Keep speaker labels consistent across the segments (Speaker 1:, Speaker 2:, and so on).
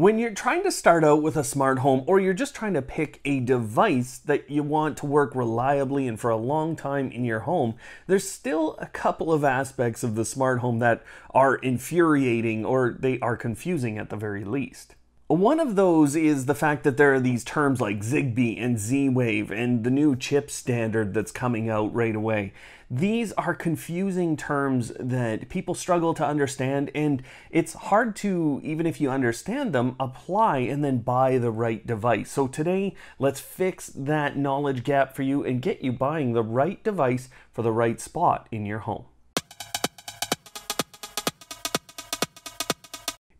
Speaker 1: When you're trying to start out with a smart home or you're just trying to pick a device that you want to work reliably and for a long time in your home, there's still a couple of aspects of the smart home that are infuriating or they are confusing at the very least. One of those is the fact that there are these terms like Zigbee and Z Wave and the new chip standard that's coming out right away. These are confusing terms that people struggle to understand, and it's hard to, even if you understand them, apply and then buy the right device. So, today, let's fix that knowledge gap for you and get you buying the right device for the right spot in your home.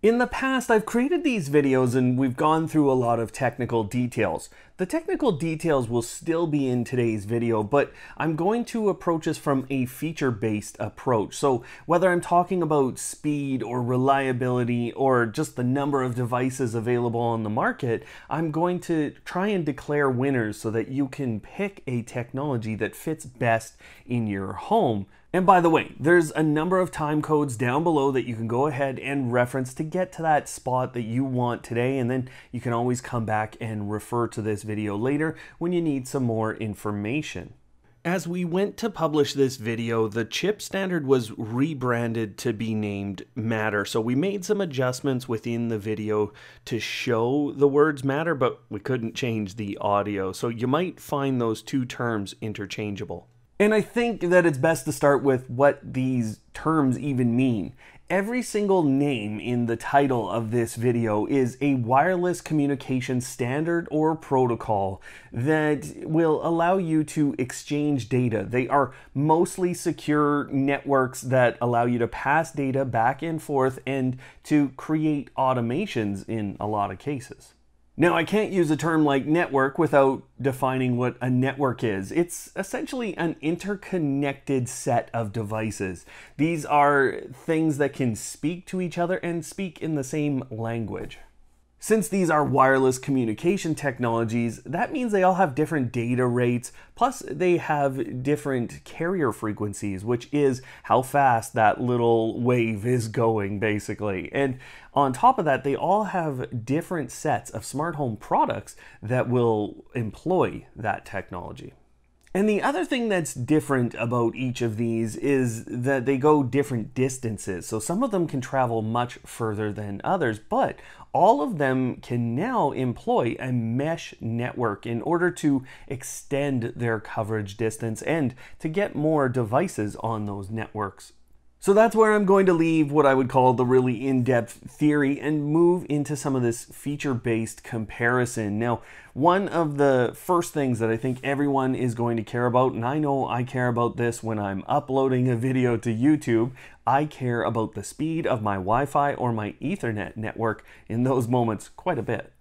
Speaker 1: In the past, I've created these videos and we've gone through a lot of technical details. The technical details will still be in today's video, but I'm going to approach this from a feature-based approach. So whether I'm talking about speed or reliability or just the number of devices available on the market, I'm going to try and declare winners so that you can pick a technology that fits best in your home and by the way, there's a number of time codes down below that you can go ahead and reference to get to that spot that you want today. And then you can always come back and refer to this video later when you need some more information. As we went to publish this video, the chip standard was rebranded to be named Matter. So we made some adjustments within the video to show the words Matter, but we couldn't change the audio. So you might find those two terms interchangeable. And I think that it's best to start with what these terms even mean. Every single name in the title of this video is a wireless communication standard or protocol that will allow you to exchange data. They are mostly secure networks that allow you to pass data back and forth and to create automations in a lot of cases. Now, I can't use a term like network without defining what a network is. It's essentially an interconnected set of devices. These are things that can speak to each other and speak in the same language. Since these are wireless communication technologies, that means they all have different data rates, plus they have different carrier frequencies, which is how fast that little wave is going, basically. And on top of that, they all have different sets of smart home products that will employ that technology. And the other thing that's different about each of these is that they go different distances. So some of them can travel much further than others, but all of them can now employ a mesh network in order to extend their coverage distance and to get more devices on those networks so that's where I'm going to leave what I would call the really in-depth theory and move into some of this feature-based comparison. Now, one of the first things that I think everyone is going to care about, and I know I care about this when I'm uploading a video to YouTube, I care about the speed of my Wi-Fi or my Ethernet network in those moments quite a bit.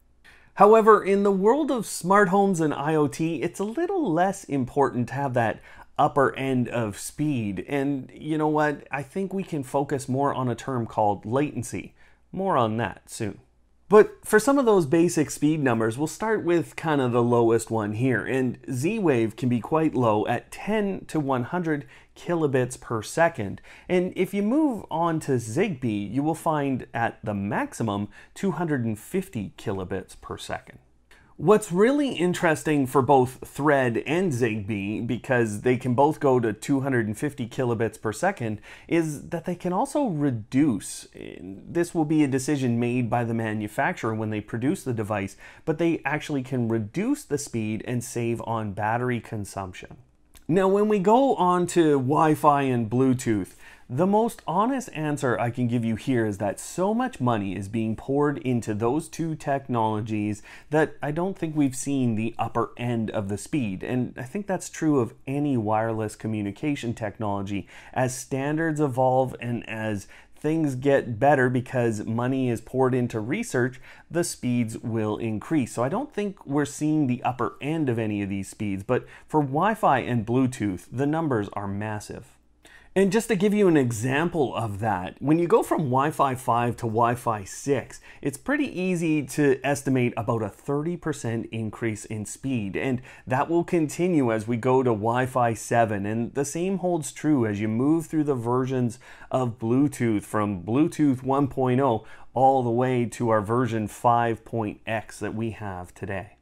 Speaker 1: However, in the world of smart homes and IoT, it's a little less important to have that upper end of speed. And you know what? I think we can focus more on a term called latency. More on that soon. But for some of those basic speed numbers, we'll start with kind of the lowest one here. And Z wave can be quite low at 10 to 100 kilobits per second. And if you move on to Zigbee, you will find at the maximum 250 kilobits per second. What's really interesting for both Thread and Zigbee, because they can both go to 250 kilobits per second, is that they can also reduce. This will be a decision made by the manufacturer when they produce the device, but they actually can reduce the speed and save on battery consumption. Now, when we go on to Wi Fi and Bluetooth, the most honest answer I can give you here is that so much money is being poured into those two technologies that I don't think we've seen the upper end of the speed. And I think that's true of any wireless communication technology. As standards evolve and as things get better because money is poured into research, the speeds will increase. So I don't think we're seeing the upper end of any of these speeds, but for Wi Fi and Bluetooth, the numbers are massive. And just to give you an example of that, when you go from Wi-Fi 5 to Wi-Fi 6, it's pretty easy to estimate about a 30% increase in speed, and that will continue as we go to Wi-Fi 7, and the same holds true as you move through the versions of Bluetooth from Bluetooth 1.0 all the way to our version 5.x that we have today.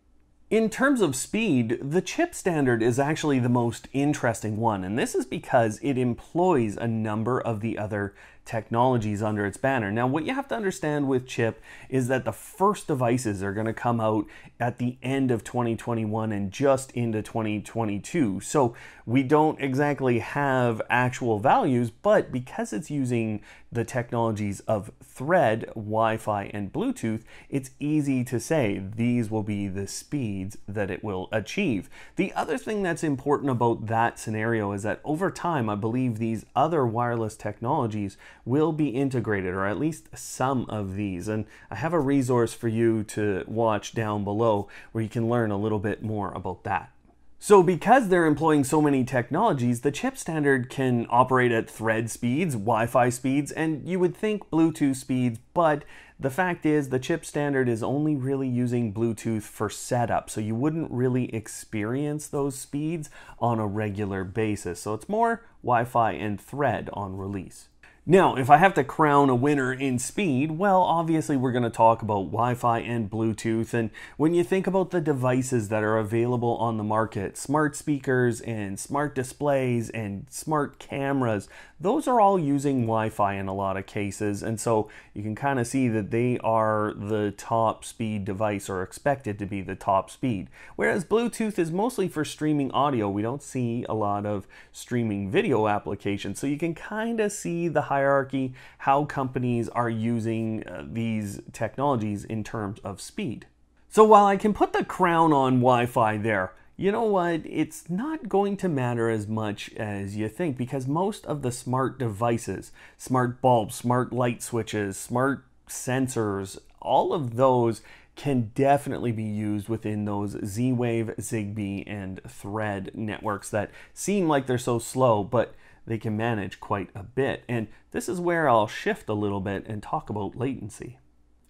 Speaker 1: In terms of speed, the chip standard is actually the most interesting one, and this is because it employs a number of the other technologies under its banner. Now, what you have to understand with chip is that the first devices are going to come out at the end of 2021 and just into 2022. So we don't exactly have actual values, but because it's using the technologies of Thread, Wi Fi, and Bluetooth, it's easy to say these will be the speeds that it will achieve. The other thing that's important about that scenario is that over time, I believe these other wireless technologies will be integrated, or at least some of these. And I have a resource for you to watch down below where you can learn a little bit more about that. So because they're employing so many technologies, the chip standard can operate at thread speeds, Wi-Fi speeds, and you would think Bluetooth speeds, but the fact is the chip standard is only really using Bluetooth for setup, so you wouldn't really experience those speeds on a regular basis. So it's more Wi-Fi and thread on release. Now, if I have to crown a winner in speed, well, obviously we're going to talk about Wi-Fi and Bluetooth. And when you think about the devices that are available on the market, smart speakers and smart displays and smart cameras, those are all using Wi-Fi in a lot of cases, and so you can kind of see that they are the top speed device or expected to be the top speed. Whereas Bluetooth is mostly for streaming audio. We don't see a lot of streaming video applications, so you can kind of see the hierarchy, how companies are using uh, these technologies in terms of speed. So while I can put the crown on Wi-Fi there, you know what, it's not going to matter as much as you think because most of the smart devices, smart bulbs, smart light switches, smart sensors, all of those can definitely be used within those Z Wave, Zigbee, and Thread networks that seem like they're so slow, but they can manage quite a bit. And this is where I'll shift a little bit and talk about latency.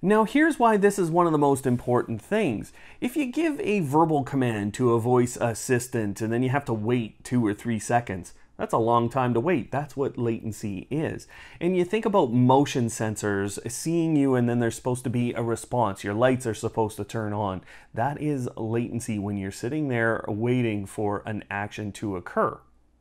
Speaker 1: Now here's why this is one of the most important things. If you give a verbal command to a voice assistant and then you have to wait two or three seconds, that's a long time to wait. That's what latency is. And you think about motion sensors seeing you, and then there's supposed to be a response. Your lights are supposed to turn on. That is latency when you're sitting there waiting for an action to occur.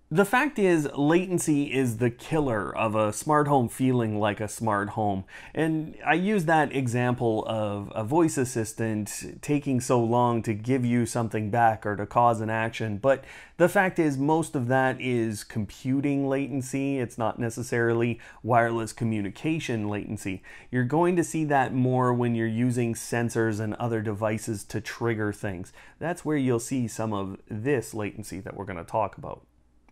Speaker 1: The fact is, latency is the killer of a smart home feeling like a smart home. And I use that example of a voice assistant taking so long to give you something back or to cause an action. But the fact is, most of that is computing latency. It's not necessarily wireless communication latency. You're going to see that more when you're using sensors and other devices to trigger things. That's where you'll see some of this latency that we're going to talk about.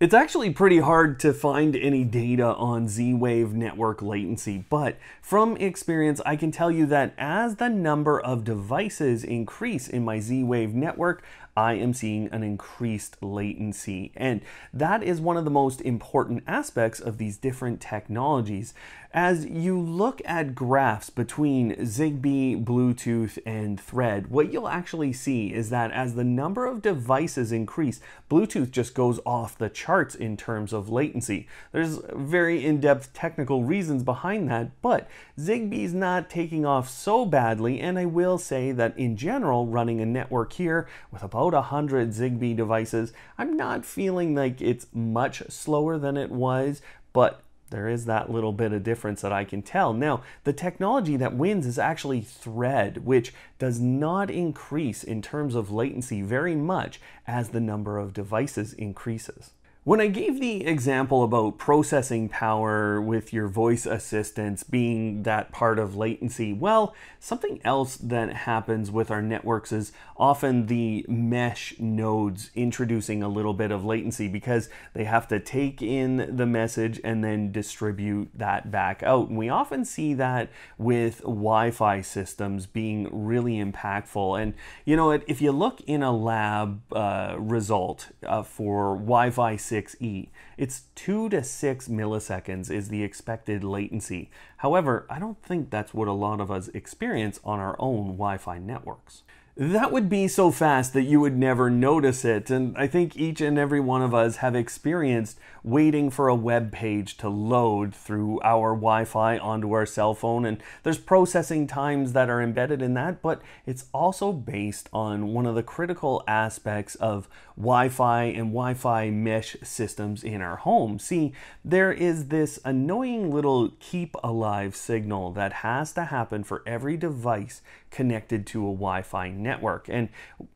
Speaker 1: It's actually pretty hard to find any data on Z-Wave network latency, but from experience, I can tell you that as the number of devices increase in my Z-Wave network, I am seeing an increased latency. And that is one of the most important aspects of these different technologies. As you look at graphs between Zigbee, Bluetooth, and Thread, what you'll actually see is that as the number of devices increase, Bluetooth just goes off the charts in terms of latency. There's very in-depth technical reasons behind that, but Zigbee's not taking off so badly, and I will say that in general, running a network here with about 100 Zigbee devices, I'm not feeling like it's much slower than it was, but there is that little bit of difference that I can tell. Now, the technology that wins is actually Thread, which does not increase in terms of latency very much as the number of devices increases. When I gave the example about processing power with your voice assistants being that part of latency, well, something else that happens with our networks is often the mesh nodes introducing a little bit of latency because they have to take in the message and then distribute that back out. And we often see that with Wi Fi systems being really impactful. And you know, if you look in a lab uh, result uh, for Wi Fi systems, 6E. It's 2 to 6 milliseconds is the expected latency. However, I don't think that's what a lot of us experience on our own Wi-Fi networks that would be so fast that you would never notice it. And I think each and every one of us have experienced waiting for a web page to load through our Wi Fi onto our cell phone. And there's processing times that are embedded in that, but it's also based on one of the critical aspects of Wi Fi and Wi Fi mesh systems in our home. See, there is this annoying little keep alive signal that has to happen for every device connected to a Wi Fi network. And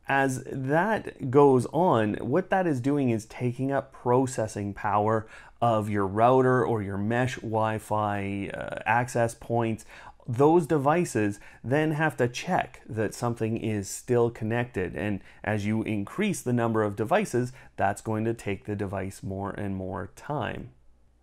Speaker 1: as that goes on, what that is doing is taking up processing power of your router or your mesh Wi Fi uh, access points those devices then have to check that something is still connected. And as you increase the number of devices, that's going to take the device more and more time.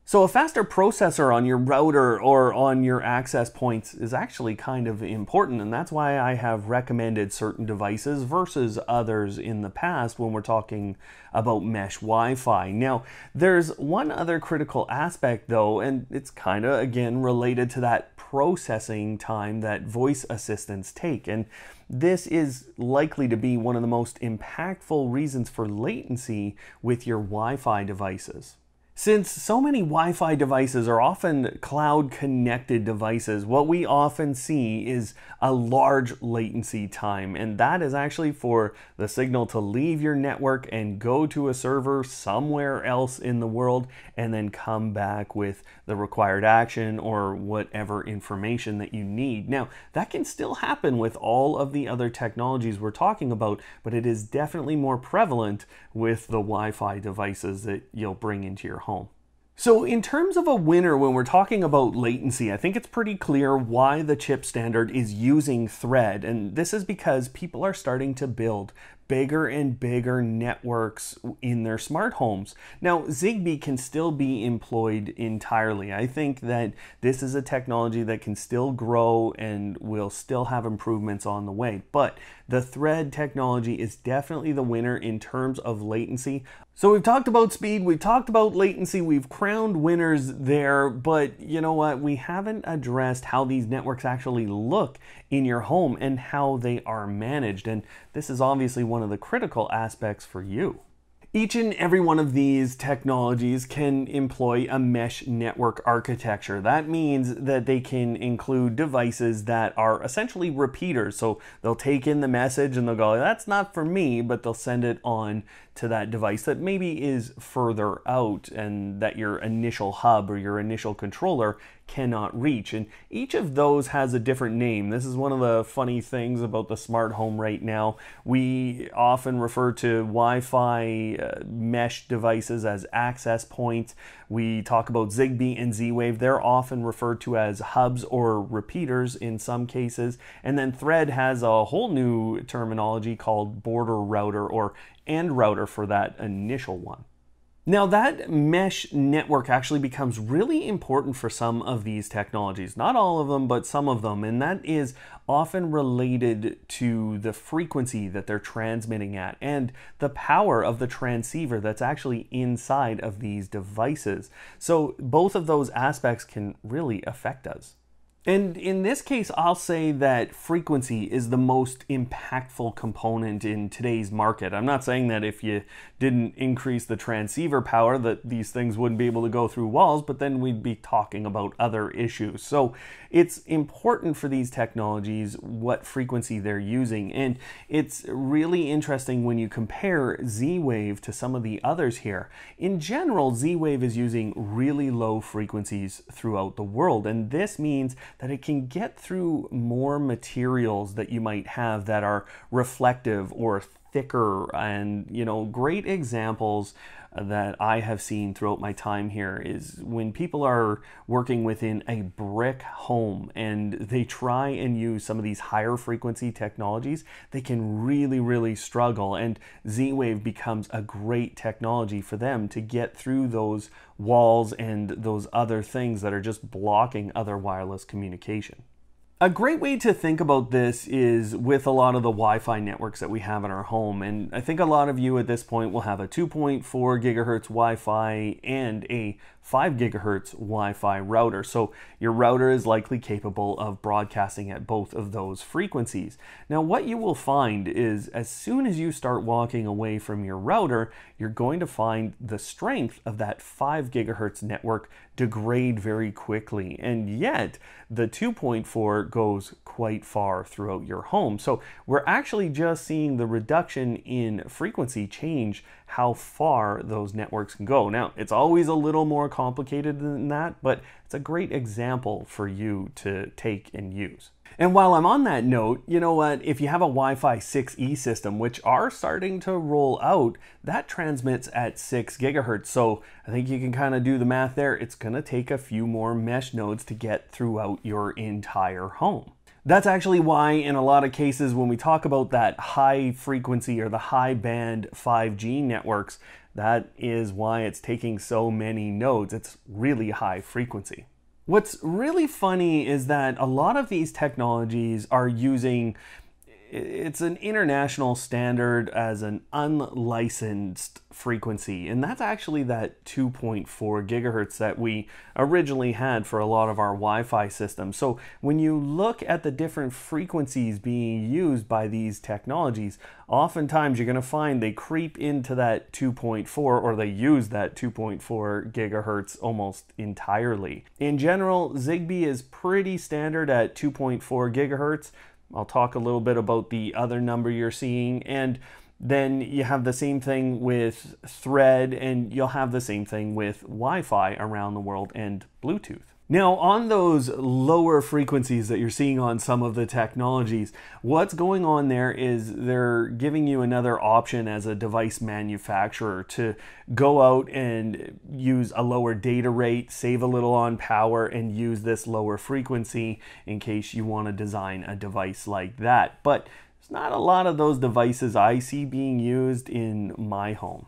Speaker 1: So a faster processor on your router or on your access points is actually kind of important and that's why I have recommended certain devices versus others in the past when we're talking about mesh Wi-Fi. Now there's one other critical aspect though and it's kind of again related to that processing time that voice assistants take and this is likely to be one of the most impactful reasons for latency with your Wi-Fi devices. Since so many Wi-Fi devices are often cloud-connected devices, what we often see is a large latency time, and that is actually for the signal to leave your network and go to a server somewhere else in the world, and then come back with the required action or whatever information that you need. Now, that can still happen with all of the other technologies we're talking about, but it is definitely more prevalent with the Wi-Fi devices that you'll bring into your home. So in terms of a winner, when we're talking about latency, I think it's pretty clear why the chip standard is using Thread. And this is because people are starting to build bigger and bigger networks in their smart homes. Now, Zigbee can still be employed entirely. I think that this is a technology that can still grow and will still have improvements on the way. But the Thread technology is definitely the winner in terms of latency. So we've talked about speed, we've talked about latency, we've crowned winners there, but you know what? We haven't addressed how these networks actually look in your home and how they are managed. And this is obviously one one of the critical aspects for you. Each and every one of these technologies can employ a mesh network architecture. That means that they can include devices that are essentially repeaters. So they'll take in the message and they'll go, that's not for me, but they'll send it on to that device that maybe is further out and that your initial hub or your initial controller cannot reach. And each of those has a different name. This is one of the funny things about the smart home right now. We often refer to Wi Fi uh, mesh devices as access points. We talk about Zigbee and Z Wave. They're often referred to as hubs or repeaters in some cases. And then Thread has a whole new terminology called border router or and router for that initial one. Now that mesh network actually becomes really important for some of these technologies, not all of them, but some of them, and that is often related to the frequency that they're transmitting at and the power of the transceiver that's actually inside of these devices. So both of those aspects can really affect us. And in this case, I'll say that frequency is the most impactful component in today's market. I'm not saying that if you didn't increase the transceiver power that these things wouldn't be able to go through walls, but then we'd be talking about other issues. So it's important for these technologies what frequency they're using. And it's really interesting when you compare Z-Wave to some of the others here. In general, Z-Wave is using really low frequencies throughout the world. And this means that it can get through more materials that you might have that are reflective or thicker and you know great examples that I have seen throughout my time here is when people are working within a brick home and they try and use some of these higher frequency technologies, they can really, really struggle. And Z Wave becomes a great technology for them to get through those walls and those other things that are just blocking other wireless communication. A great way to think about this is with a lot of the Wi Fi networks that we have in our home. And I think a lot of you at this point will have a 2.4 gigahertz Wi Fi and a 5 gigahertz Wi-Fi router. So your router is likely capable of broadcasting at both of those frequencies. Now what you will find is as soon as you start walking away from your router, you're going to find the strength of that 5 gigahertz network degrade very quickly. And yet the 2.4 goes quite far throughout your home. So we're actually just seeing the reduction in frequency change how far those networks can go. Now, it's always a little more complicated than that, but it's a great example for you to take and use. And while I'm on that note, you know what? If you have a Wi Fi 6E system, which are starting to roll out, that transmits at 6 gigahertz. So I think you can kind of do the math there. It's going to take a few more mesh nodes to get throughout your entire home. That's actually why, in a lot of cases, when we talk about that high frequency or the high band 5G networks, that is why it's taking so many nodes. It's really high frequency. What's really funny is that a lot of these technologies are using it's an international standard as an unlicensed frequency, and that's actually that 2.4 gigahertz that we originally had for a lot of our Wi Fi systems. So, when you look at the different frequencies being used by these technologies, oftentimes you're going to find they creep into that 2.4 or they use that 2.4 gigahertz almost entirely. In general, Zigbee is pretty standard at 2.4 gigahertz. I'll talk a little bit about the other number you're seeing. And then you have the same thing with Thread, and you'll have the same thing with Wi Fi around the world and Bluetooth. Now, on those lower frequencies that you're seeing on some of the technologies, what's going on there is they're giving you another option as a device manufacturer to go out and use a lower data rate, save a little on power, and use this lower frequency in case you want to design a device like that. But there's not a lot of those devices I see being used in my home.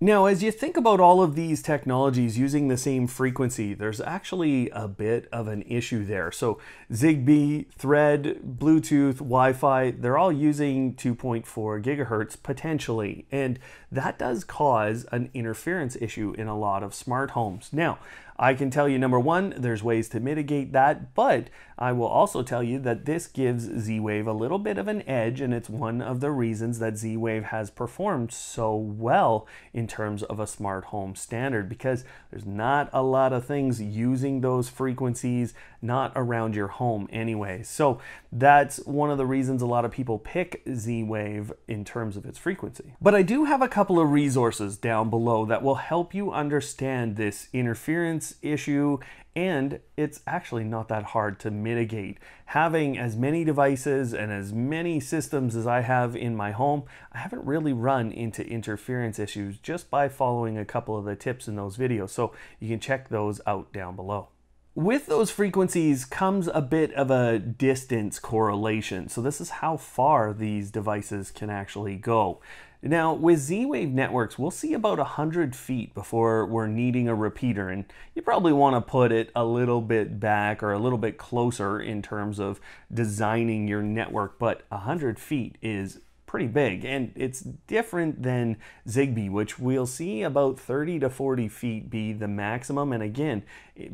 Speaker 1: Now, as you think about all of these technologies using the same frequency, there's actually a bit of an issue there. So Zigbee, Thread, Bluetooth, Wi-Fi, they're all using 2.4 gigahertz potentially. And that does cause an interference issue in a lot of smart homes. Now, I can tell you number one, there's ways to mitigate that, but I will also tell you that this gives Z Wave a little bit of an edge, and it's one of the reasons that Z Wave has performed so well in terms of a smart home standard because there's not a lot of things using those frequencies, not around your home anyway. So that's one of the reasons a lot of people pick Z Wave in terms of its frequency. But I do have a couple couple of resources down below that will help you understand this interference issue and it's actually not that hard to mitigate. Having as many devices and as many systems as I have in my home, I haven't really run into interference issues just by following a couple of the tips in those videos, so you can check those out down below. With those frequencies comes a bit of a distance correlation. So this is how far these devices can actually go. Now, with Z-Wave networks, we'll see about 100 feet before we're needing a repeater, and you probably want to put it a little bit back or a little bit closer in terms of designing your network, but 100 feet is pretty big and it's different than Zigbee, which we'll see about 30 to 40 feet be the maximum. And again,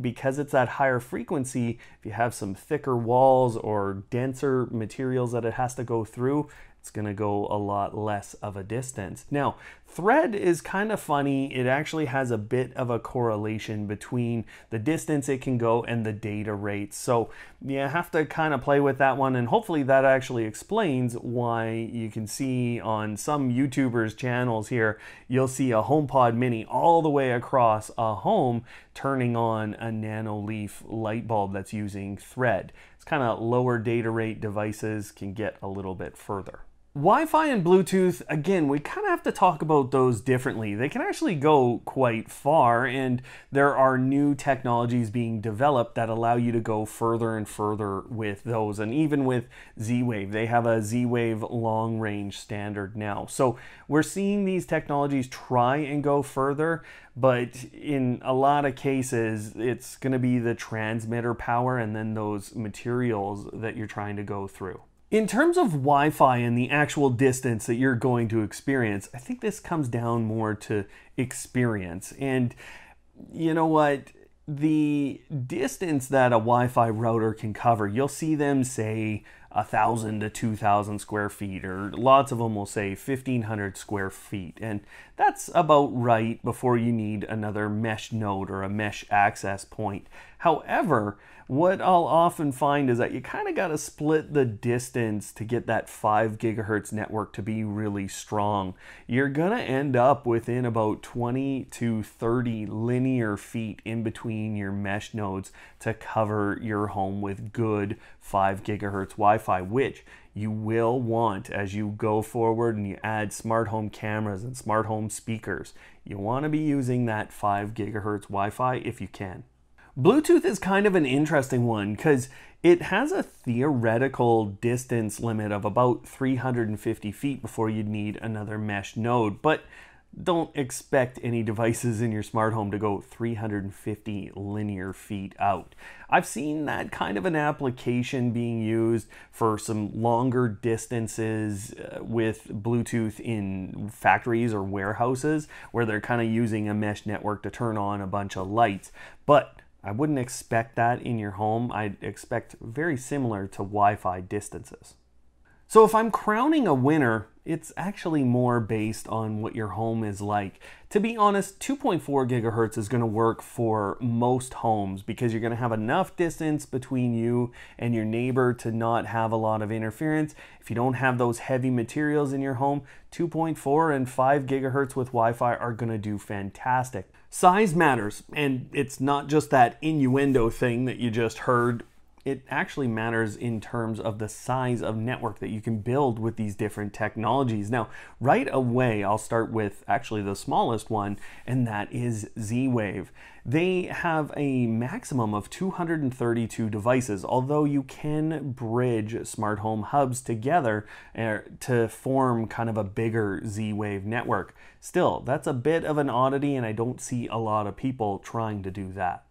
Speaker 1: because it's that higher frequency, if you have some thicker walls or denser materials that it has to go through, it's going to go a lot less of a distance. Now, thread is kind of funny. It actually has a bit of a correlation between the distance it can go and the data rate. So you have to kind of play with that one. And hopefully that actually explains why you can see on some YouTubers channels here, you'll see a HomePod mini all the way across a home turning on a nano leaf light bulb that's using thread. It's kind of lower data rate devices can get a little bit further. Wi-Fi and Bluetooth, again, we kind of have to talk about those differently. They can actually go quite far, and there are new technologies being developed that allow you to go further and further with those. And even with Z-Wave, they have a Z-Wave long-range standard now. So we're seeing these technologies try and go further, but in a lot of cases, it's going to be the transmitter power and then those materials that you're trying to go through. In terms of Wi Fi and the actual distance that you're going to experience, I think this comes down more to experience. And you know what? The distance that a Wi Fi router can cover, you'll see them say a 1,000 to 2,000 square feet, or lots of them will say 1,500 square feet. And that's about right before you need another mesh node or a mesh access point. However, what I'll often find is that you kind of got to split the distance to get that 5 gigahertz network to be really strong. You're going to end up within about 20 to 30 linear feet in between your mesh nodes to cover your home with good 5 gigahertz Wi-Fi, which you will want as you go forward and you add smart home cameras and smart home speakers. You want to be using that 5 gigahertz Wi-Fi if you can. Bluetooth is kind of an interesting one because it has a theoretical distance limit of about 350 feet before you'd need another mesh node, but don't expect any devices in your smart home to go 350 linear feet out. I've seen that kind of an application being used for some longer distances uh, with Bluetooth in factories or warehouses where they're kind of using a mesh network to turn on a bunch of lights. But I wouldn't expect that in your home. I'd expect very similar to Wi Fi distances. So if I'm crowning a winner, it's actually more based on what your home is like. To be honest, 2.4 gigahertz is going to work for most homes because you're going to have enough distance between you and your neighbor to not have a lot of interference. If you don't have those heavy materials in your home, 2.4 and 5 gigahertz with Wi-Fi are going to do fantastic. Size matters, and it's not just that innuendo thing that you just heard it actually matters in terms of the size of network that you can build with these different technologies. Now, right away, I'll start with actually the smallest one, and that is Z Wave. They have a maximum of 232 devices, although you can bridge smart home hubs together er, to form kind of a bigger Z Wave network. Still, that's a bit of an oddity, and I don't see a lot of people trying to do that.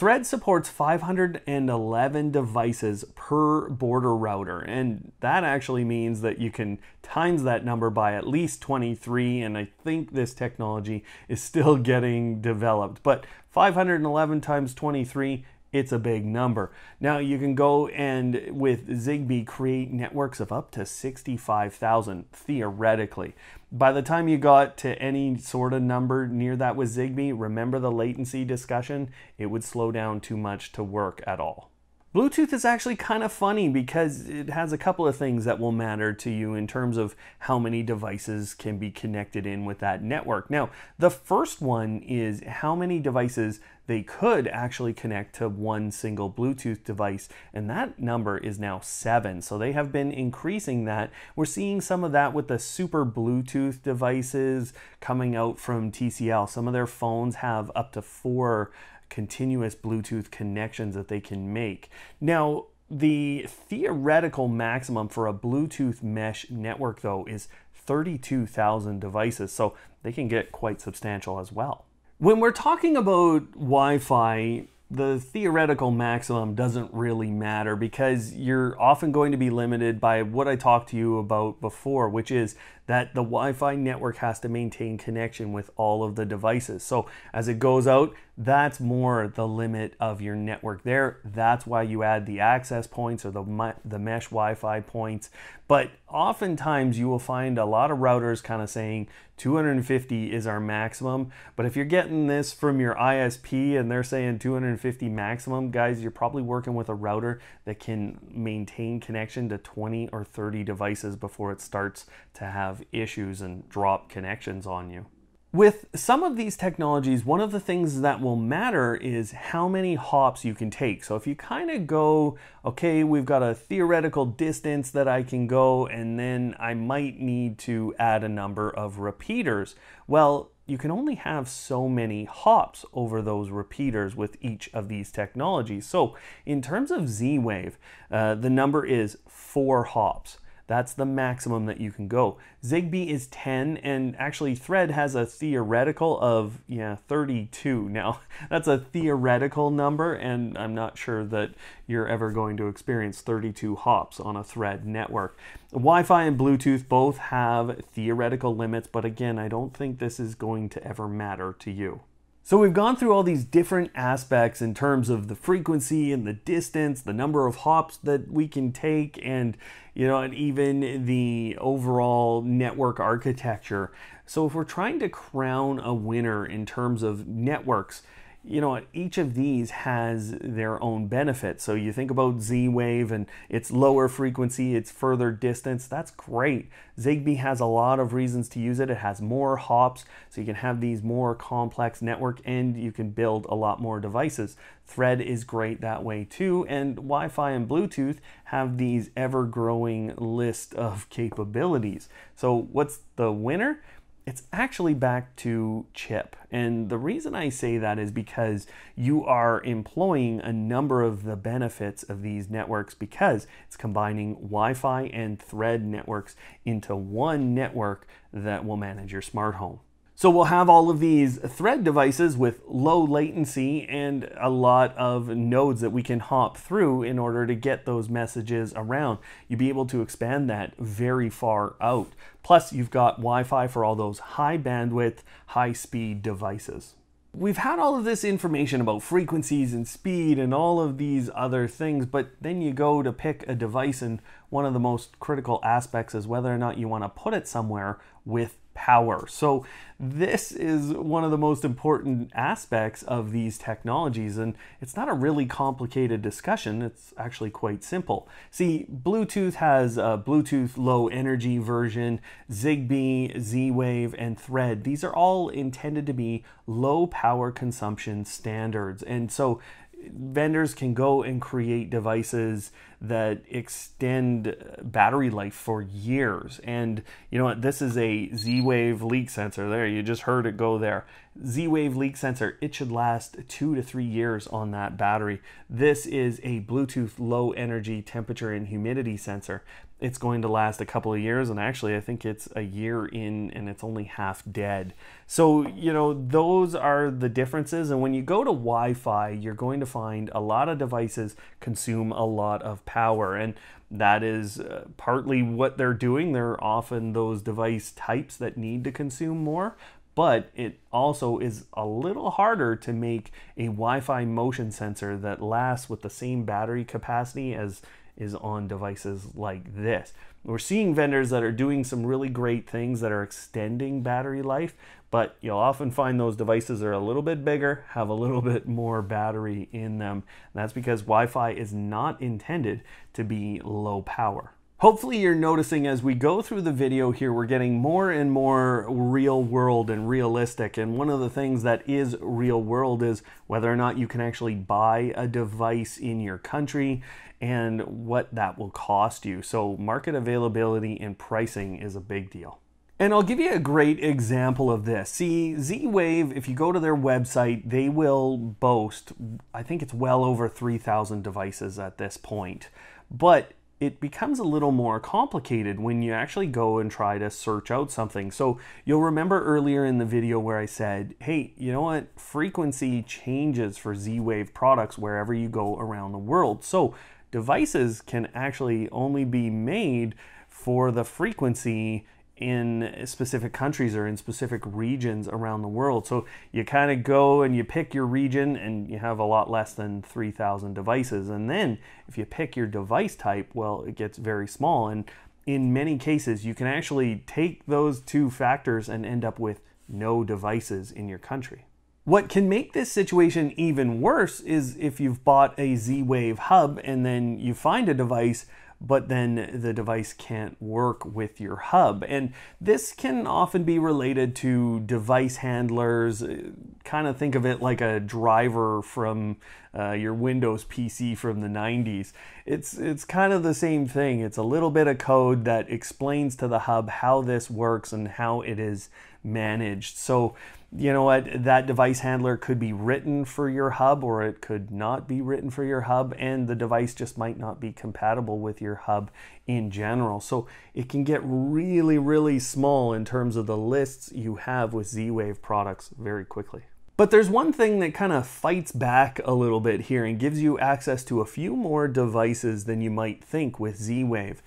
Speaker 1: Thread supports 511 devices per border router, and that actually means that you can times that number by at least 23, and I think this technology is still getting developed. But 511 times 23 it's a big number. Now you can go and with Zigbee create networks of up to 65,000 theoretically by the time you got to any sort of number near that with Zigbee, remember the latency discussion? It would slow down too much to work at all. Bluetooth is actually kind of funny because it has a couple of things that will matter to you in terms of how many devices can be connected in with that network. Now, the first one is how many devices they could actually connect to one single Bluetooth device, and that number is now seven. So they have been increasing that. We're seeing some of that with the super Bluetooth devices coming out from TCL. Some of their phones have up to four continuous Bluetooth connections that they can make. Now, the theoretical maximum for a Bluetooth mesh network, though, is 32,000 devices, so they can get quite substantial as well. When we're talking about Wi Fi, the theoretical maximum doesn't really matter because you're often going to be limited by what I talked to you about before, which is that the Wi Fi network has to maintain connection with all of the devices. So as it goes out, that's more the limit of your network there. That's why you add the access points or the, the mesh Wi-Fi points. But oftentimes you will find a lot of routers kind of saying 250 is our maximum. But if you're getting this from your ISP and they're saying 250 maximum, guys, you're probably working with a router that can maintain connection to 20 or 30 devices before it starts to have issues and drop connections on you. With some of these technologies, one of the things that will matter is how many hops you can take. So if you kind of go, okay, we've got a theoretical distance that I can go, and then I might need to add a number of repeaters. Well, you can only have so many hops over those repeaters with each of these technologies. So in terms of Z-Wave, uh, the number is four hops. That's the maximum that you can go. Zigbee is 10, and actually Thread has a theoretical of, yeah, 32. Now, that's a theoretical number, and I'm not sure that you're ever going to experience 32 hops on a Thread network. Wi-Fi and Bluetooth both have theoretical limits, but again, I don't think this is going to ever matter to you. So we've gone through all these different aspects in terms of the frequency and the distance, the number of hops that we can take, and you know, and even the overall network architecture. So if we're trying to crown a winner in terms of networks, you know each of these has their own benefit. So you think about Z Wave and its lower frequency, its further distance. That's great. Zigbee has a lot of reasons to use it. It has more hops, so you can have these more complex network and you can build a lot more devices. Thread is great that way too. And Wi Fi and Bluetooth have these ever growing list of capabilities. So, what's the winner? it's actually back to chip. And the reason I say that is because you are employing a number of the benefits of these networks because it's combining Wi Fi and Thread networks into one network that will manage your smart home. So we'll have all of these thread devices with low latency and a lot of nodes that we can hop through in order to get those messages around. You'll be able to expand that very far out. Plus you've got Wi-Fi for all those high bandwidth, high speed devices. We've had all of this information about frequencies and speed and all of these other things, but then you go to pick a device and one of the most critical aspects is whether or not you want to put it somewhere with power. So this is one of the most important aspects of these technologies and it's not a really complicated discussion, it's actually quite simple. See, Bluetooth has a Bluetooth low energy version, Zigbee, Z-Wave, and Thread. These are all intended to be low power consumption standards and so vendors can go and create devices that extend uh, battery life for years. And you know what? This is a Z Wave leak sensor. There, you just heard it go there. Z Wave leak sensor, it should last two to three years on that battery. This is a Bluetooth low energy temperature and humidity sensor. It's going to last a couple of years, and actually, I think it's a year in and it's only half dead. So, you know, those are the differences. And when you go to Wi Fi, you're going to find a lot of devices consume a lot of power. And that is uh, partly what they're doing. They're often those device types that need to consume more, but it also is a little harder to make a Wi-Fi motion sensor that lasts with the same battery capacity as is on devices like this. We're seeing vendors that are doing some really great things that are extending battery life, but you'll often find those devices are a little bit bigger, have a little bit more battery in them. that's because Wi-Fi is not intended to be low power. Hopefully you're noticing as we go through the video here, we're getting more and more real world and realistic. And one of the things that is real world is whether or not you can actually buy a device in your country and what that will cost you. So market availability and pricing is a big deal. And I'll give you a great example of this. See, Z Wave, if you go to their website, they will boast, I think it's well over 3,000 devices at this point. But it becomes a little more complicated when you actually go and try to search out something. So you'll remember earlier in the video where I said, hey, you know what? Frequency changes for Z Wave products wherever you go around the world. So devices can actually only be made for the frequency in specific countries or in specific regions around the world. So you kind of go and you pick your region and you have a lot less than 3,000 devices. And then if you pick your device type, well, it gets very small. And in many cases, you can actually take those two factors and end up with no devices in your country. What can make this situation even worse is if you've bought a Z Wave hub and then you find a device but then the device can't work with your hub. And this can often be related to device handlers. Uh, kind of think of it like a driver from uh, your Windows PC from the 90s. It's, it's kind of the same thing. It's a little bit of code that explains to the hub how this works and how it is managed. So you know what, that device handler could be written for your hub or it could not be written for your hub, and the device just might not be compatible with your hub in general. So it can get really, really small in terms of the lists you have with Z Wave products very quickly. But there's one thing that kind of fights back a little bit here and gives you access to a few more devices than you might think with Z Wave.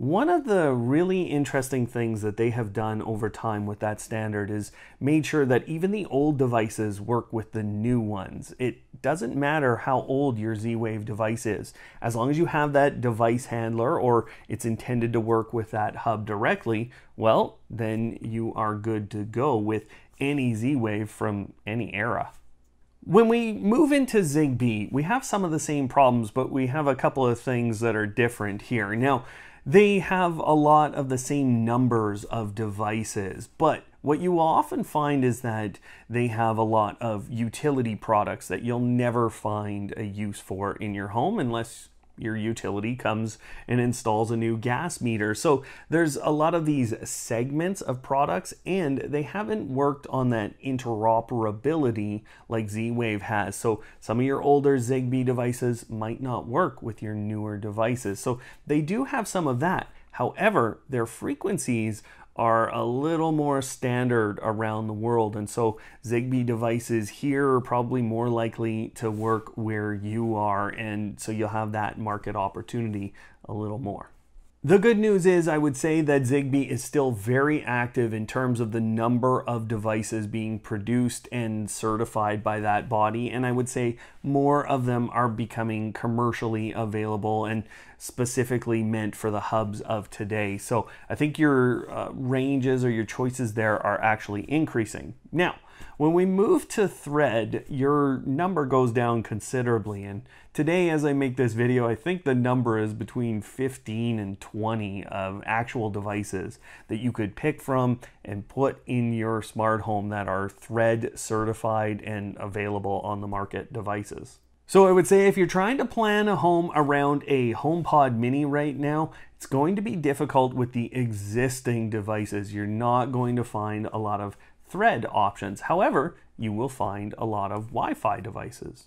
Speaker 1: One of the really interesting things that they have done over time with that standard is made sure that even the old devices work with the new ones. It doesn't matter how old your Z-Wave device is. As long as you have that device handler or it's intended to work with that hub directly, well, then you are good to go with any Z-Wave from any era. When we move into ZigBee, we have some of the same problems, but we have a couple of things that are different here. Now, they have a lot of the same numbers of devices, but what you will often find is that they have a lot of utility products that you'll never find a use for in your home unless your utility comes and installs a new gas meter. So there's a lot of these segments of products, and they haven't worked on that interoperability like Z Wave has. So some of your older Zigbee devices might not work with your newer devices. So they do have some of that. However, their frequencies are a little more standard around the world. And so Zigbee devices here are probably more likely to work where you are. And so you'll have that market opportunity a little more. The good news is I would say that Zigbee is still very active in terms of the number of devices being produced and certified by that body. And I would say more of them are becoming commercially available and specifically meant for the hubs of today. So I think your uh, ranges or your choices there are actually increasing. Now, when we move to Thread, your number goes down considerably. And Today, as I make this video, I think the number is between 15 and 20 of actual devices that you could pick from and put in your smart home that are Thread certified and available on the market devices. So I would say if you're trying to plan a home around a HomePod mini right now, it's going to be difficult with the existing devices. You're not going to find a lot of Thread options. However, you will find a lot of Wi-Fi devices.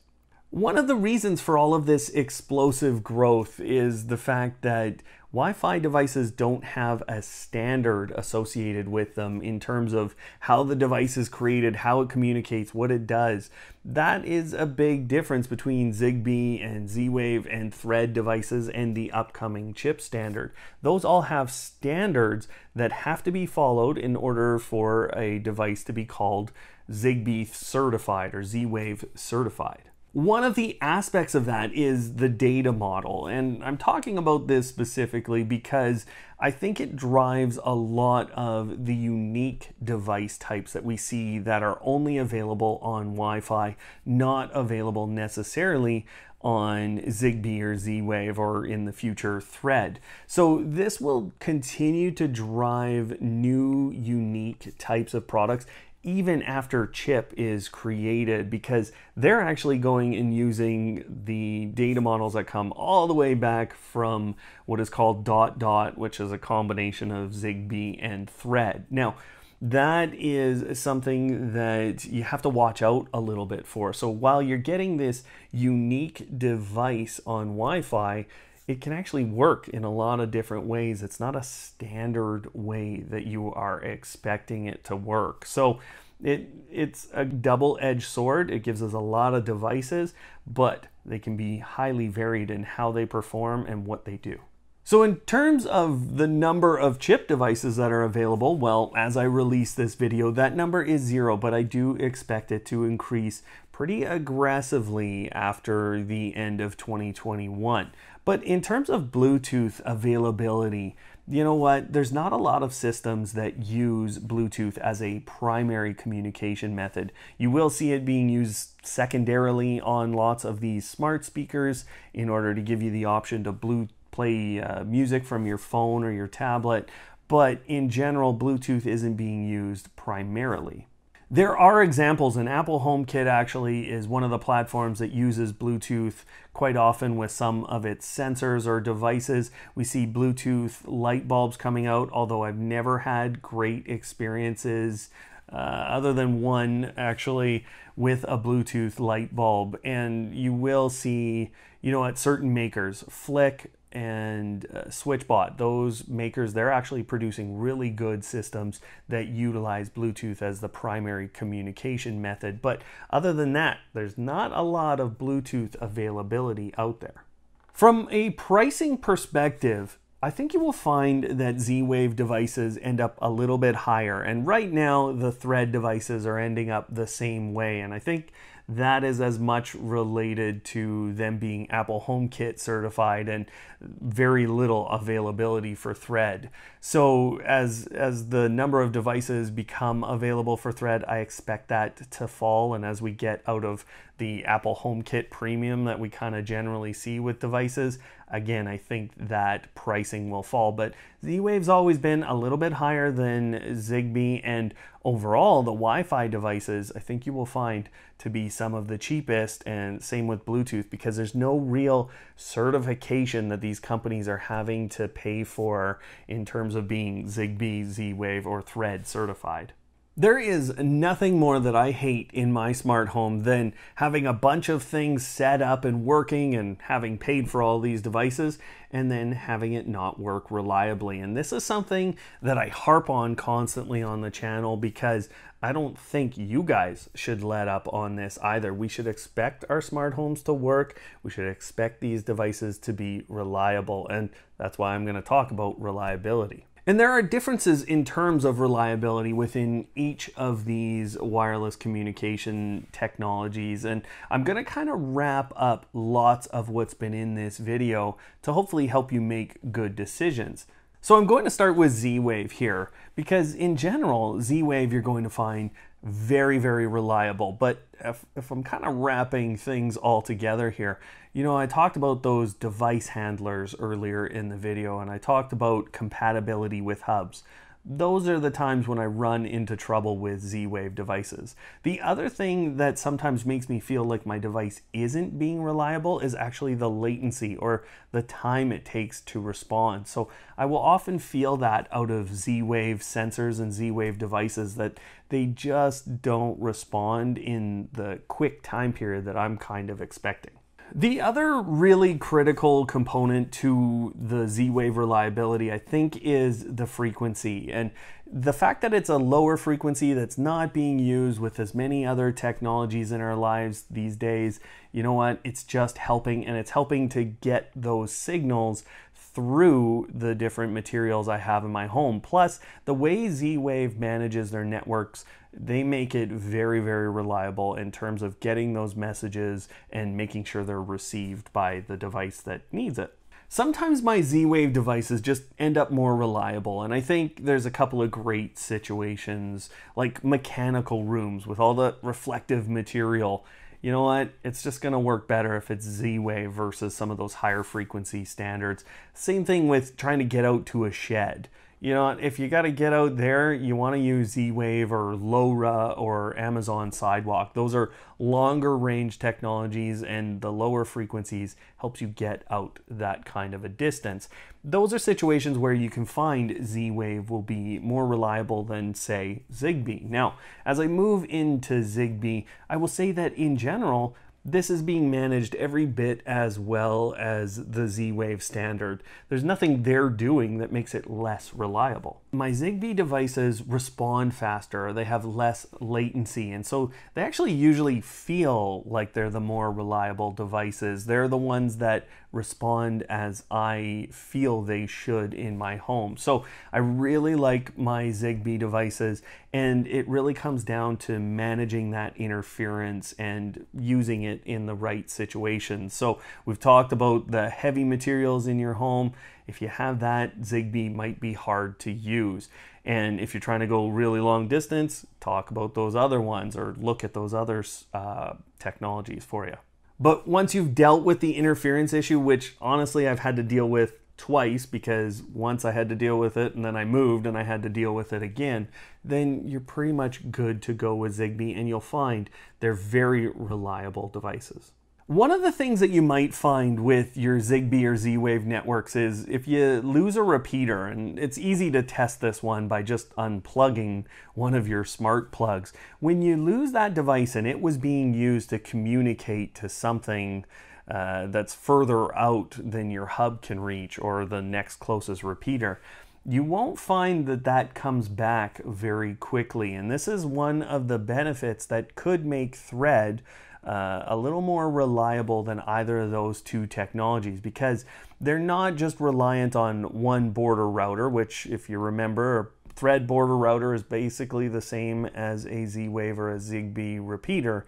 Speaker 1: One of the reasons for all of this explosive growth is the fact that Wi-Fi devices don't have a standard associated with them in terms of how the device is created, how it communicates, what it does. That is a big difference between Zigbee and Z-Wave and Thread devices and the upcoming chip standard. Those all have standards that have to be followed in order for a device to be called Zigbee certified or Z-Wave certified. One of the aspects of that is the data model. And I'm talking about this specifically because I think it drives a lot of the unique device types that we see that are only available on Wi Fi, not available necessarily on Zigbee or Z Wave or in the future Thread. So this will continue to drive new unique types of products even after chip is created because they're actually going and using the data models that come all the way back from what is called dot dot which is a combination of zigbee and thread now that is something that you have to watch out a little bit for so while you're getting this unique device on wi-fi it can actually work in a lot of different ways. It's not a standard way that you are expecting it to work. So it it's a double-edged sword. It gives us a lot of devices, but they can be highly varied in how they perform and what they do. So in terms of the number of chip devices that are available, well, as I release this video, that number is zero, but I do expect it to increase pretty aggressively after the end of 2021. But in terms of Bluetooth availability, you know what? There's not a lot of systems that use Bluetooth as a primary communication method. You will see it being used secondarily on lots of these smart speakers in order to give you the option to blue, play uh, music from your phone or your tablet. But in general, Bluetooth isn't being used primarily. There are examples, and Apple HomeKit actually is one of the platforms that uses Bluetooth quite often with some of its sensors or devices. We see Bluetooth light bulbs coming out, although I've never had great experiences uh, other than one actually with a Bluetooth light bulb. And you will see, you know, at certain makers, Flick, and uh, Switchbot, those makers, they're actually producing really good systems that utilize Bluetooth as the primary communication method. But other than that, there's not a lot of Bluetooth availability out there. From a pricing perspective, I think you will find that Z Wave devices end up a little bit higher. And right now, the Thread devices are ending up the same way. And I think that is as much related to them being Apple HomeKit certified and very little availability for Thread. So as as the number of devices become available for Thread, I expect that to fall and as we get out of the Apple HomeKit premium that we kind of generally see with devices, again, I think that pricing will fall. But Z Wave's always been a little bit higher than Zigbee, and overall, the Wi Fi devices I think you will find to be some of the cheapest, and same with Bluetooth, because there's no real certification that these companies are having to pay for in terms of being Zigbee, Z Wave, or Thread certified. There is nothing more that I hate in my smart home than having a bunch of things set up and working and having paid for all these devices and then having it not work reliably. And this is something that I harp on constantly on the channel because I don't think you guys should let up on this either. We should expect our smart homes to work. We should expect these devices to be reliable. And that's why I'm going to talk about reliability. And there are differences in terms of reliability within each of these wireless communication technologies. And I'm going to kind of wrap up lots of what's been in this video to hopefully help you make good decisions. So I'm going to start with Z-Wave here because in general, Z-Wave you're going to find very, very reliable. But if, if I'm kind of wrapping things all together here, you know, I talked about those device handlers earlier in the video, and I talked about compatibility with hubs those are the times when I run into trouble with Z Wave devices. The other thing that sometimes makes me feel like my device isn't being reliable is actually the latency or the time it takes to respond. So I will often feel that out of Z Wave sensors and Z Wave devices that they just don't respond in the quick time period that I'm kind of expecting. The other really critical component to the Z Wave reliability, I think, is the frequency. And the fact that it's a lower frequency that's not being used with as many other technologies in our lives these days, you know what? It's just helping, and it's helping to get those signals through the different materials I have in my home. Plus, the way Z Wave manages their networks they make it very, very reliable in terms of getting those messages and making sure they're received by the device that needs it. Sometimes my Z Wave devices just end up more reliable, and I think there's a couple of great situations, like mechanical rooms with all the reflective material. You know what? It's just going to work better if it's Z Wave versus some of those higher frequency standards. Same thing with trying to get out to a shed you know, if you got to get out there, you want to use Z-Wave or LoRa or Amazon Sidewalk. Those are longer range technologies and the lower frequencies helps you get out that kind of a distance. Those are situations where you can find Z-Wave will be more reliable than say Zigbee. Now, as I move into Zigbee, I will say that in general, this is being managed every bit as well as the Z-Wave standard. There's nothing they're doing that makes it less reliable. My Zigbee devices respond faster, they have less latency, and so they actually usually feel like they're the more reliable devices. They're the ones that respond as I feel they should in my home. So I really like my Zigbee devices, and it really comes down to managing that interference and using it in the right situation. So we've talked about the heavy materials in your home. If you have that, Zigbee might be hard to use. And if you're trying to go really long distance, talk about those other ones or look at those other uh, technologies for you. But once you've dealt with the interference issue, which honestly I've had to deal with twice because once I had to deal with it and then I moved and I had to deal with it again, then you're pretty much good to go with Zigbee and you'll find they're very reliable devices. One of the things that you might find with your Zigbee or Z-Wave networks is if you lose a repeater, and it's easy to test this one by just unplugging one of your smart plugs, when you lose that device and it was being used to communicate to something uh, that's further out than your hub can reach or the next closest repeater, you won't find that that comes back very quickly. And this is one of the benefits that could make Thread uh, a little more reliable than either of those two technologies because they're not just reliant on one border router, which, if you remember, thread border router is basically the same as a Z-Wave or a Zigbee repeater.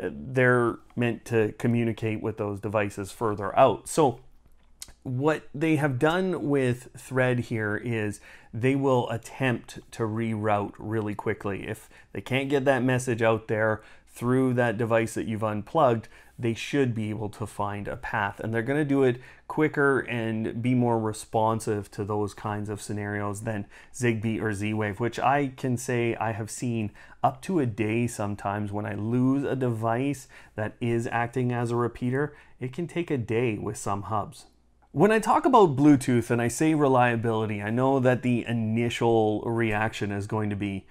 Speaker 1: Uh, they're meant to communicate with those devices further out. So what they have done with thread here is they will attempt to reroute really quickly. If they can't get that message out there, through that device that you've unplugged, they should be able to find a path. And they're going to do it quicker and be more responsive to those kinds of scenarios than Zigbee or Z Wave, which I can say I have seen up to a day sometimes when I lose a device that is acting as a repeater. It can take a day with some hubs. When I talk about Bluetooth and I say reliability, I know that the initial reaction is going to be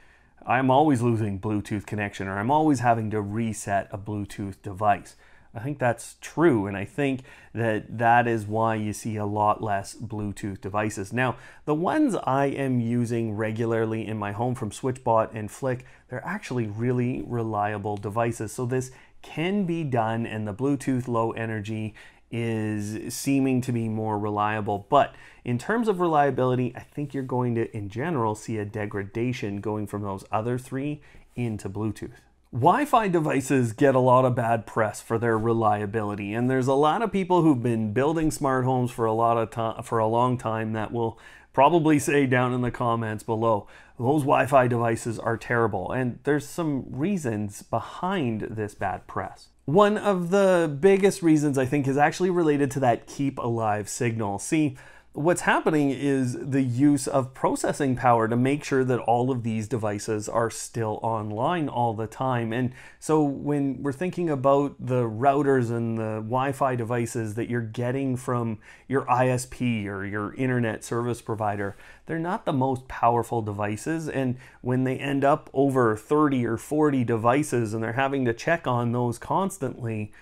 Speaker 1: I'm always losing Bluetooth connection or I'm always having to reset a Bluetooth device. I think that's true, and I think that that is why you see a lot less Bluetooth devices. Now, the ones I am using regularly in my home from SwitchBot and Flick, they're actually really reliable devices. So this can be done, and the Bluetooth Low Energy is seeming to be more reliable. But in terms of reliability, I think you're going to, in general, see a degradation going from those other three into Bluetooth. Wi Fi devices get a lot of bad press for their reliability, and there's a lot of people who've been building smart homes for a, lot of time, for a long time that will probably say down in the comments below. Those Wi Fi devices are terrible, and there's some reasons behind this bad press. One of the biggest reasons I think is actually related to that keep alive signal. See, What's happening is the use of processing power to make sure that all of these devices are still online all the time. And so when we're thinking about the routers and the Wi-Fi devices that you're getting from your ISP or your internet service provider, they're not the most powerful devices. And when they end up over 30 or 40 devices and they're having to check on those constantly,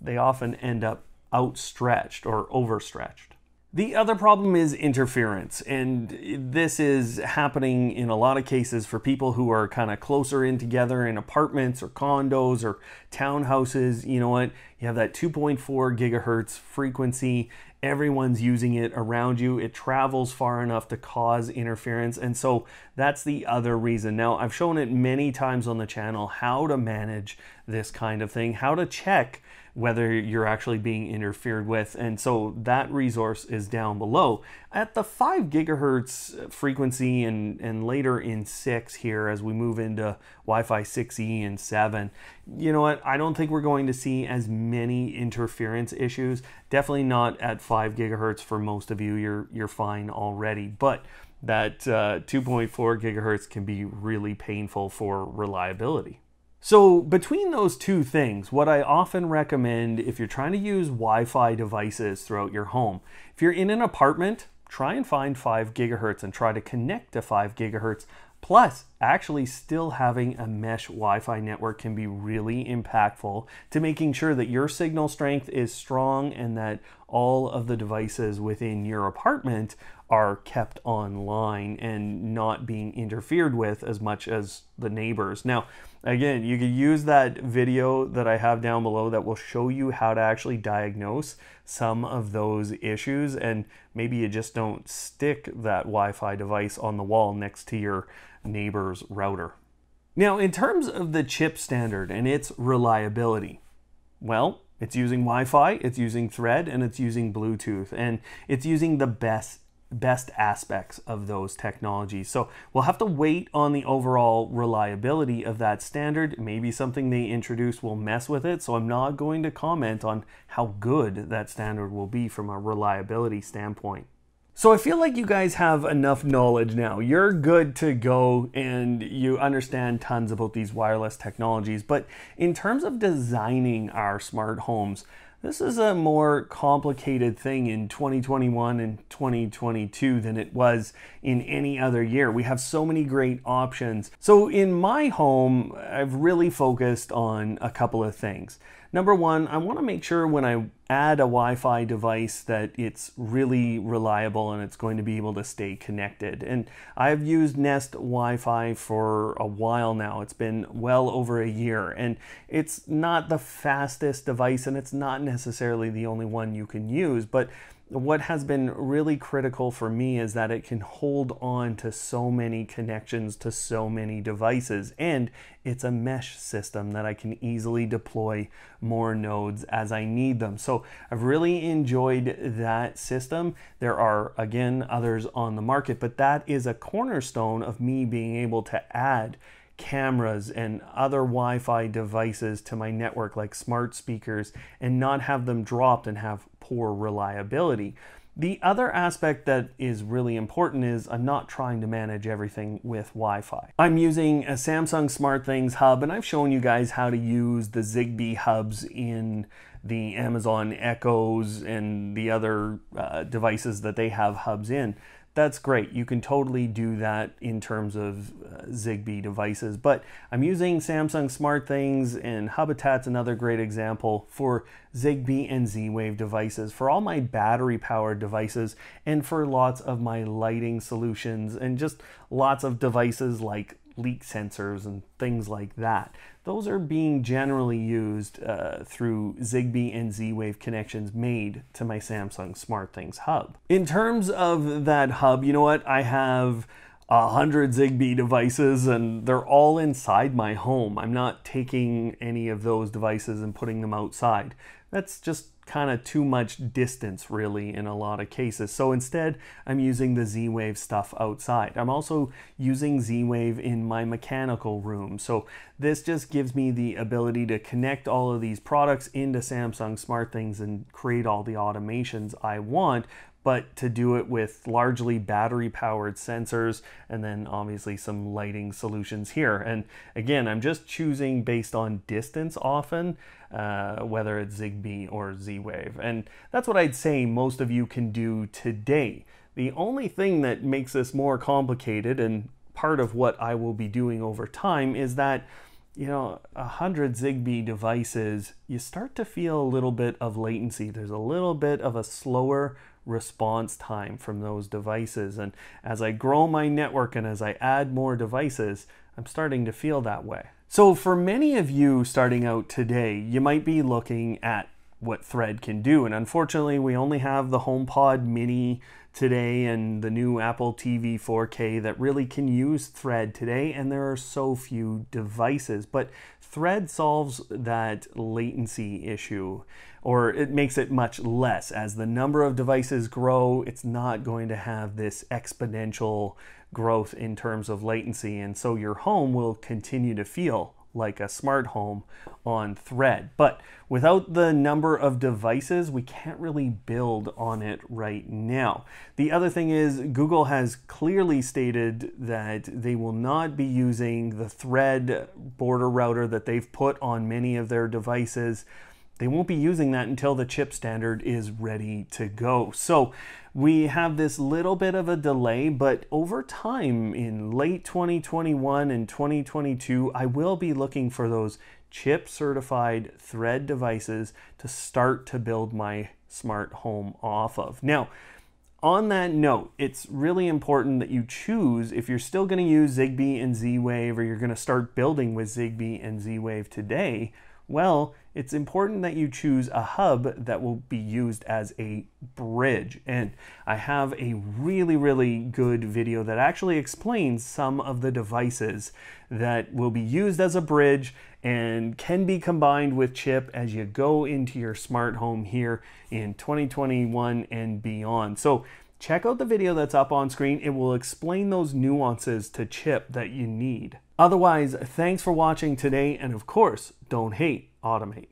Speaker 1: they often end up outstretched or overstretched. The other problem is interference, and this is happening in a lot of cases for people who are kind of closer in together in apartments or condos or townhouses. You know what? You have that 2.4 gigahertz frequency, everyone's using it around you. It travels far enough to cause interference, and so that's the other reason. Now, I've shown it many times on the channel how to manage this kind of thing, how to check whether you're actually being interfered with. And so that resource is down below. At the 5 gigahertz frequency and, and later in 6 here, as we move into Wi Fi 6E and 7, you know what? I don't think we're going to see as many interference issues. Definitely not at 5 gigahertz for most of you. You're, you're fine already. But that uh, 2.4 gigahertz can be really painful for reliability. So between those two things, what I often recommend if you're trying to use Wi-Fi devices throughout your home, if you're in an apartment, try and find 5 gigahertz and try to connect to 5 gigahertz. Plus, actually still having a mesh Wi-Fi network can be really impactful to making sure that your signal strength is strong and that all of the devices within your apartment are kept online and not being interfered with as much as the neighbors. Now, again, you can use that video that I have down below that will show you how to actually diagnose some of those issues. And maybe you just don't stick that Wi Fi device on the wall next to your neighbor's router. Now, in terms of the chip standard and its reliability, well, it's using Wi Fi, it's using Thread, and it's using Bluetooth, and it's using the best best aspects of those technologies. So we'll have to wait on the overall reliability of that standard. Maybe something they introduce will mess with it. So I'm not going to comment on how good that standard will be from a reliability standpoint. So I feel like you guys have enough knowledge now. You're good to go and you understand tons about these wireless technologies. But in terms of designing our smart homes, this is a more complicated thing in 2021 and 2022 than it was in any other year. We have so many great options. So in my home, I've really focused on a couple of things. Number one, I want to make sure when I add a Wi-Fi device that it's really reliable and it's going to be able to stay connected. And I've used Nest Wi-Fi for a while now. It's been well over a year and it's not the fastest device and it's not necessarily the only one you can use, but what has been really critical for me is that it can hold on to so many connections to so many devices and it's a mesh system that I can easily deploy more nodes as I need them. So I've really enjoyed that system. There are again others on the market, but that is a cornerstone of me being able to add cameras and other Wi Fi devices to my network, like smart speakers, and not have them dropped and have poor reliability. The other aspect that is really important is I'm not trying to manage everything with Wi-Fi. I'm using a Samsung SmartThings hub and I've shown you guys how to use the Zigbee hubs in the Amazon Echoes and the other uh, devices that they have hubs in that's great. You can totally do that in terms of uh, Zigbee devices, but I'm using Samsung Smart Things and Habitat's another great example for Zigbee and Z-Wave devices for all my battery powered devices and for lots of my lighting solutions and just lots of devices like leak sensors and things like that. Those are being generally used uh, through Zigbee and Z-Wave connections made to my Samsung SmartThings hub. In terms of that hub, you know what? I have a 100 Zigbee devices and they're all inside my home. I'm not taking any of those devices and putting them outside. That's just kind of too much distance really in a lot of cases. So instead, I'm using the Z-Wave stuff outside. I'm also using Z-Wave in my mechanical room. So this just gives me the ability to connect all of these products into Samsung SmartThings and create all the automations I want but to do it with largely battery powered sensors and then obviously some lighting solutions here. And again, I'm just choosing based on distance often, uh, whether it's Zigbee or Z-Wave. And that's what I'd say most of you can do today. The only thing that makes this more complicated and part of what I will be doing over time is that you know, 100 Zigbee devices, you start to feel a little bit of latency. There's a little bit of a slower response time from those devices. And as I grow my network and as I add more devices, I'm starting to feel that way. So, for many of you starting out today, you might be looking at what Thread can do. And unfortunately, we only have the HomePod Mini today and the new Apple TV 4K that really can use Thread today, and there are so few devices. But Thread solves that latency issue, or it makes it much less. As the number of devices grow, it's not going to have this exponential growth in terms of latency, and so your home will continue to feel like a smart home on Thread. But without the number of devices, we can't really build on it right now. The other thing is Google has clearly stated that they will not be using the Thread border router that they've put on many of their devices they won't be using that until the chip standard is ready to go. So we have this little bit of a delay, but over time in late 2021 and 2022, I will be looking for those chip certified thread devices to start to build my smart home off of. Now, on that note, it's really important that you choose if you're still going to use Zigbee and Z Wave or you're going to start building with Zigbee and Z Wave today. Well, it's important that you choose a hub that will be used as a bridge. And I have a really, really good video that actually explains some of the devices that will be used as a bridge and can be combined with chip as you go into your smart home here in 2021 and beyond. So check out the video that's up on screen. It will explain those nuances to chip that you need. Otherwise, thanks for watching today. And of course, don't hate automate.